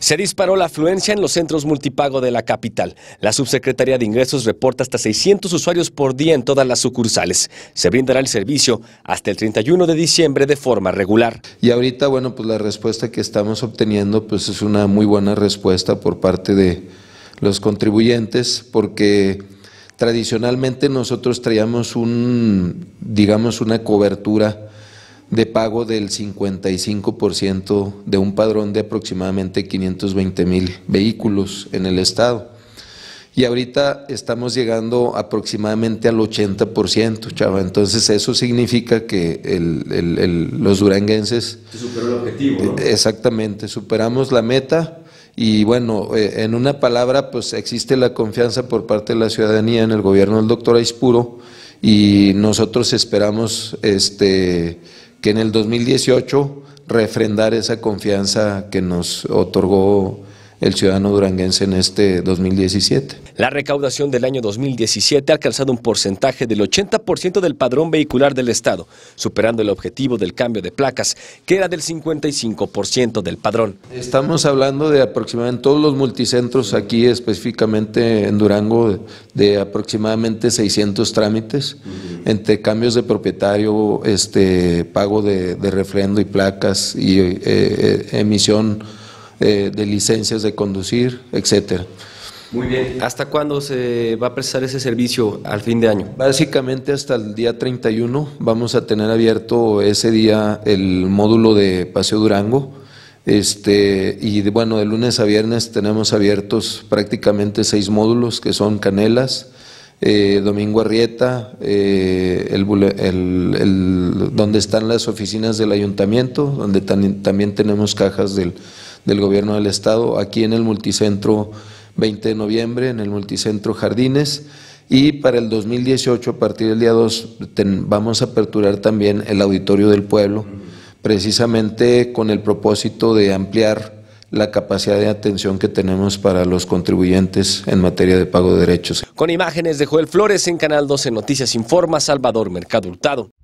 Se disparó la afluencia en los centros multipago de la capital. La subsecretaría de Ingresos reporta hasta 600 usuarios por día en todas las sucursales. Se brindará el servicio hasta el 31 de diciembre de forma regular. Y ahorita, bueno, pues la respuesta que estamos obteniendo pues es una muy buena respuesta por parte de los contribuyentes porque tradicionalmente nosotros traíamos un, digamos, una cobertura de pago del 55% de un padrón de aproximadamente 520 mil vehículos en el estado. Y ahorita estamos llegando aproximadamente al 80%, chava. Entonces eso significa que los duranguenses... Se superó el objetivo. Eh, exactamente, superamos la meta. Y bueno, eh, en una palabra, pues existe la confianza por parte de la ciudadanía en el gobierno del doctor Aispuro y nosotros esperamos este que en el 2018 refrendar esa confianza que nos otorgó el ciudadano duranguense en este 2017. La recaudación del año 2017 ha alcanzado un porcentaje del 80% del padrón vehicular del Estado, superando el objetivo del cambio de placas, que era del 55% del padrón. Estamos hablando de aproximadamente todos los multicentros aquí, específicamente en Durango, de aproximadamente 600 trámites, entre cambios de propietario, este, pago de, refrendo y placas y eh, eh, emisión eh, de licencias de conducir, etcétera. Muy bien. ¿Hasta cuándo se va a prestar ese servicio al fin de año? Básicamente hasta el día 31 vamos a tener abierto ese día el módulo de Paseo Durango. Este, y bueno, de lunes a viernes tenemos abiertos prácticamente seis módulos que son Canelas, eh, Domingo Arrieta, eh, donde están las oficinas del ayuntamiento, donde también tenemos cajas del del gobierno del estado aquí en el multicentro 20 de noviembre, en el multicentro Jardines. Y para el 2018, a partir del día 2, vamos a aperturar también el Auditorio del Pueblo, precisamente con el propósito de ampliar la capacidad de atención que tenemos para los contribuyentes en materia de pago de derechos. Con imágenes de Joel Flores en Canal 12 Noticias Informa, Salvador Mercado Hurtado.